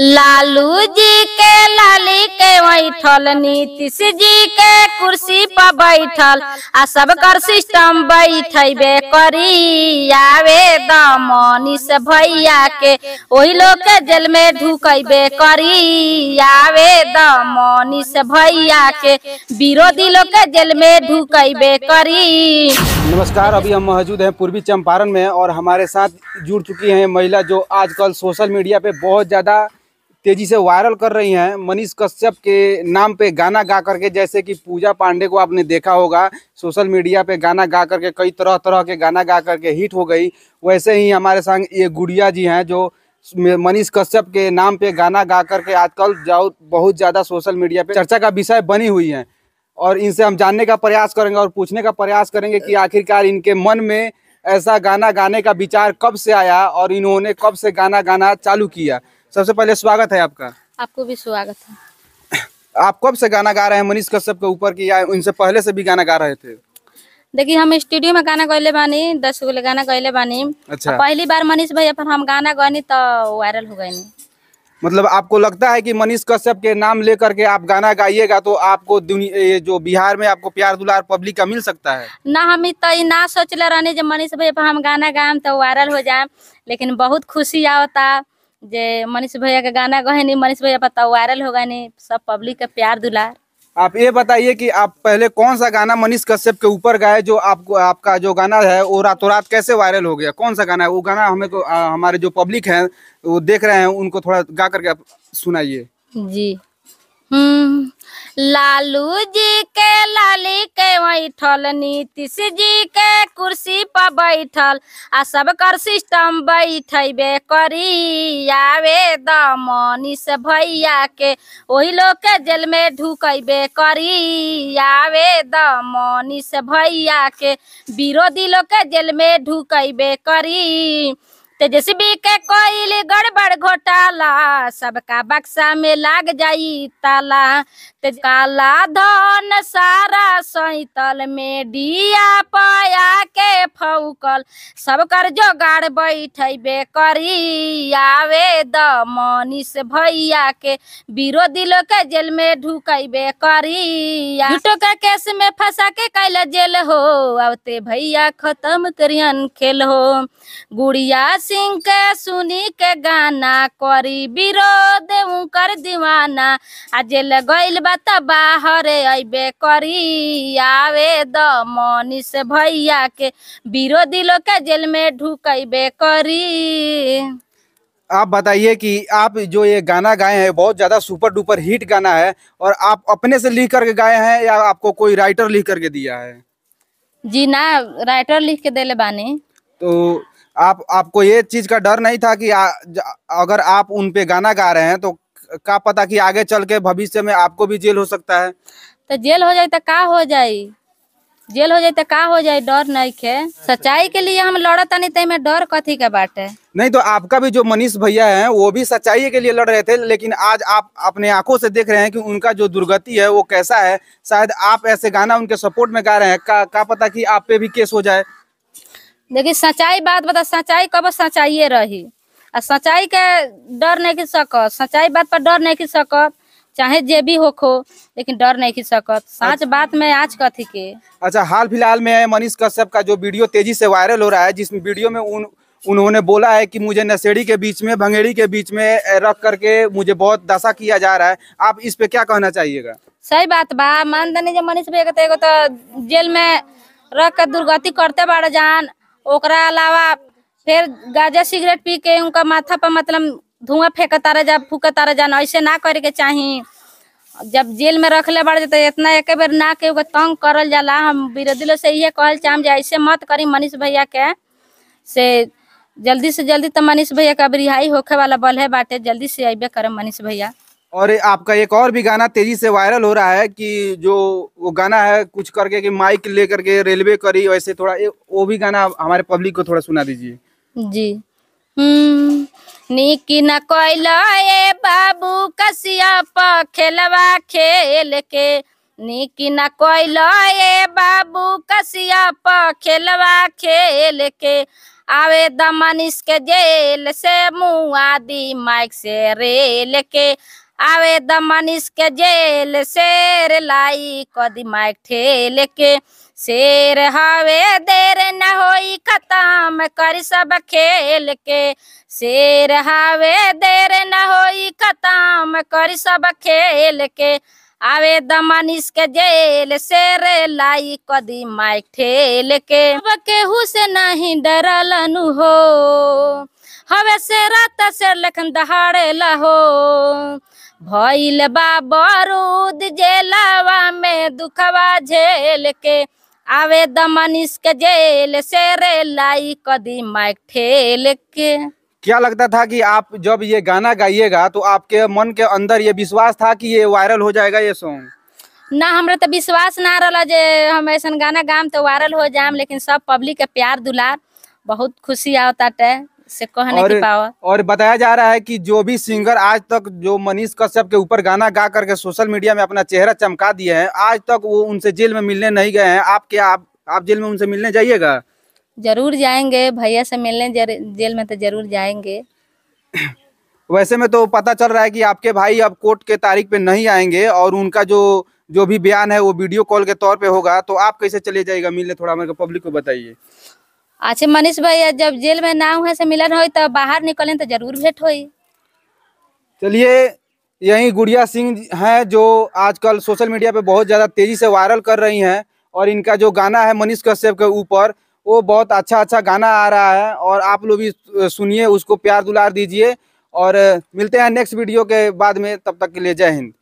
लालू जी के लाली के बैठल नीतीश जी के कुर्सी पर बैठल आ सबकर सिस्टम बैठे करी आवे दमनीस भैया के वही लोग के जेल में ढुकबे करी आवे दमनीस भैया के विरोधी लोग के जेल में ढुकबे करी नमस्कार अभी हम मौजूद हैं पूर्वी चंपारण में और हमारे साथ जुड़ चुकी हैं महिला जो आजकल सोशल मीडिया पे बहुत ज़्यादा तेजी से वायरल कर रही हैं मनीष कश्यप के नाम पे गाना गा करके जैसे कि पूजा पांडे को आपने देखा होगा सोशल मीडिया पे गाना गा करके कई तरह तरह के गाना गा करके हिट हो गई वैसे ही हमारे संग ये गुड़िया जी हैं जो मनीष कश्यप के नाम पे गाना गा करके आजकल जाओ बहुत ज़्यादा सोशल मीडिया पे चर्चा का विषय बनी हुई हैं और इनसे हम जानने का प्रयास करेंगे और पूछने का प्रयास करेंगे कि आखिरकार इनके मन में ऐसा गाना गाने का विचार कब से आया और इन्होंने कब से गाना गाना चालू किया सबसे पहले स्वागत है आपका आपको भी स्वागत है आप कब से गाना गा रहे हैं मनीष कश्यप के ऊपर की या उनसे पहले से भी गाना गा रहे थे देखिए हम स्टूडियो में गाना गैले बानी दस गो गाना गैले बानी अच्छा पहली बार मनीष भैया पर हम गाना गानी तो वायरल हो गए मतलब आपको लगता है कि मनीष कश्यप के नाम लेकर के आप गाना गाइएगा तो आपको ये जो बिहार में आपको प्यार दुलार पब्लिक का मिल सकता है ना हम तो ना सोचले ले जब मनीष भैया पर हम गाना गाएं तो वायरल हो जाए लेकिन बहुत खुशी आता जे मनीष भैया का गाना गहनी मनीष भैया पता तो वायरल होगा नहीं सब पब्लिक का प्यार दुलार आप ये बताइए कि आप पहले कौन सा गाना मनीष कश्यप के ऊपर गाए जो आपको आपका जो गाना है वो रातों रात कैसे वायरल हो गया कौन सा गाना है वो गाना हमें को आ, हमारे जो पब्लिक है वो देख रहे हैं उनको थोड़ा गा करके आप सुनाइए जी हम्म। लालू जी के लाली के बैठल नीतीश जी के कुर्सी पर बैठल आ सबकर सिस्टम बैठे करी आवे दमनीस भैया के वही लोग के जेल में ढुकबे करी आवे दमनीस भैया के विरोधी लोग के जेल में ढुकबे करी तेजस्वी के ली गड़बड़ घोटाला सबका बक्सा में लाग जाई ताला काला धन सारा सैतल में डिया पाया के फौकल सबकर कर जोगाड़ बैठे करी आवे द मनीष भैया के विरोधी लोग के जेल में ढुकैबे करी झूठो के केस में फंसा के कैल जेल हो आवते भैया खत्म करियन खेल हो गुड़िया सिंह के सुनी के गाना करी विरोध कर दीवाना आज गैल बात बाहर अबे करे आवे द मनीष भैया के विरोधी लोग के जेल में ढुकबे करी आप बताइए कि आप जो ये गाना गाए हैं बहुत ज़्यादा सुपर डुपर हिट गाना है और आप अपने से लिख करके गाए हैं या आपको कोई राइटर लिख करके दिया है जी ना राइटर लिख के दिले बानी तो आप आपको ये चीज़ का डर नहीं था कि आ, अगर आप उन पे गाना गा रहे हैं तो का पता कि आगे चल के भविष्य में आपको भी जेल हो सकता है तो जेल हो जाए तो का हो जाए जेल हो जाए तो का हो जाए डर नहीं के सच्चाई के लिए हम लड़ा था तय में डर कथी के बाटे नहीं तो आपका भी जो मनीष भैया है वो भी सच्चाई के लिए लड़ रहे थे लेकिन आज आप अपने आंखों से देख रहे हैं कि उनका जो दुर्गति है वो कैसा है शायद आप ऐसे गाना उनके सपोर्ट में गा रहे हैं का, का पता की आप पे भी केस हो जाए देखिए सच्चाई बात बता सच्चाई कब सच्चाई रही सच्चाई के डर नहीं की सकत सच्चाई बात पर डर नहीं की सकत चाहे जे भी हो खो लेकिन डर नहीं की सकत सच अच्छा। बात में आज कथी के अच्छा हाल फिलहाल में मनीष कश्यप का जो वीडियो तेजी से वायरल हो रहा है जिस वीडियो में उन उन्होंने बोला है कि मुझे नशेड़ी के बीच में भंगेड़ी के बीच में रख करके मुझे बहुत दशा किया जा रहा है आप इस पे क्या कहना चाहिएगा सही बात बा मानदानी जो मनीष भैया तो, तो जेल में रख कर दुर्गति करते बड़ जान ओकरा अलावा फिर गाजा सिगरेट पी के उनका माथा पर मतलब धुआं फेंकतारा जा फूकतारा जान ऐसे ना करे के चाहे जब जेल में ले बाड़ तो इतना एक बार ना के तंग करल जाला हम विरोधी लोग से ये कहल चाहम जे ऐसे मत करी मनीष भैया के से जल्दी से जल्दी तो मनीष भैया का रिहाई होखे वाला बल है बाटे जल्दी से अबे करम मनीष भैया और आपका एक और भी गाना तेजी से वायरल हो रहा है कि जो वो गाना है कुछ करके कि माइक लेकर के रेलवे करी वैसे थोड़ा वो भी गाना हमारे पब्लिक को थोड़ा सुना दीजिए जी हम्म, निकी न कोइल ए बाबू कसिया पा खेलवा खेल के निकी न कोइल ए बाबू कसिया पा खेलवा खेल के आवे दमन इसके जेल से मुआ दी माइक से रेल के आवे मनीष के जेल शेर लाई कदी माइक ठेल के शेर हवे देर न होई खत्म कर सब खेल के शेर हवे देर न होई खत्म कर सब खेल के आवे दमनिस के जेल शेर लाई कदी माइक ठेल के केहू से नहीं डरलन हो हवे से रात से लखन दहाड़े लहो भइल बा बारूद जेलवा में दुखवा झेल के आवे दमनिस के जेल से रे लाई कदी माइक ठेल के क्या लगता था कि आप जब ये गाना गाइएगा तो आपके मन के अंदर ये विश्वास था कि ये वायरल हो जाएगा ये सॉन्ग ना हमरा तो विश्वास ना रहा जे हम ऐसा गाना गाम तो वायरल हो जाम लेकिन सब पब्लिक के प्यार दुलार बहुत खुशी आता है से कहने और, की पावर और बताया जा रहा है कि जो भी सिंगर आज तक जो मनीष कश्यप के ऊपर गाना गा करके सोशल मीडिया में अपना चेहरा चमका दिए हैं आज तक वो उनसे जेल में मिलने नहीं गए हैं आप क्या आप आप जेल में उनसे मिलने जाइएगा जरूर जाएंगे भैया से मिलने जर, जेल में तो जरूर जाएंगे वैसे में तो पता चल रहा है कि आपके भाई अब कोर्ट के तारीख पे नहीं आएंगे और उनका जो जो भी बयान है वो वीडियो कॉल के तौर पे होगा तो आप कैसे चले जाएगा मिलने थोड़ा मेरे पब्लिक को बताइए अच्छा मनीष भाई जब जेल में ना वहाँ से मिलन हो तो बाहर निकले तो जरूर भेंट हो चलिए यही गुड़िया सिंह हैं जो आजकल सोशल मीडिया पे बहुत ज़्यादा तेज़ी से वायरल कर रही हैं और इनका जो गाना है मनीष कश्यप के ऊपर वो बहुत अच्छा अच्छा गाना आ रहा है और आप लोग भी सुनिए उसको प्यार दुलार दीजिए और मिलते हैं नेक्स्ट वीडियो के बाद में तब तक के लिए जय हिंद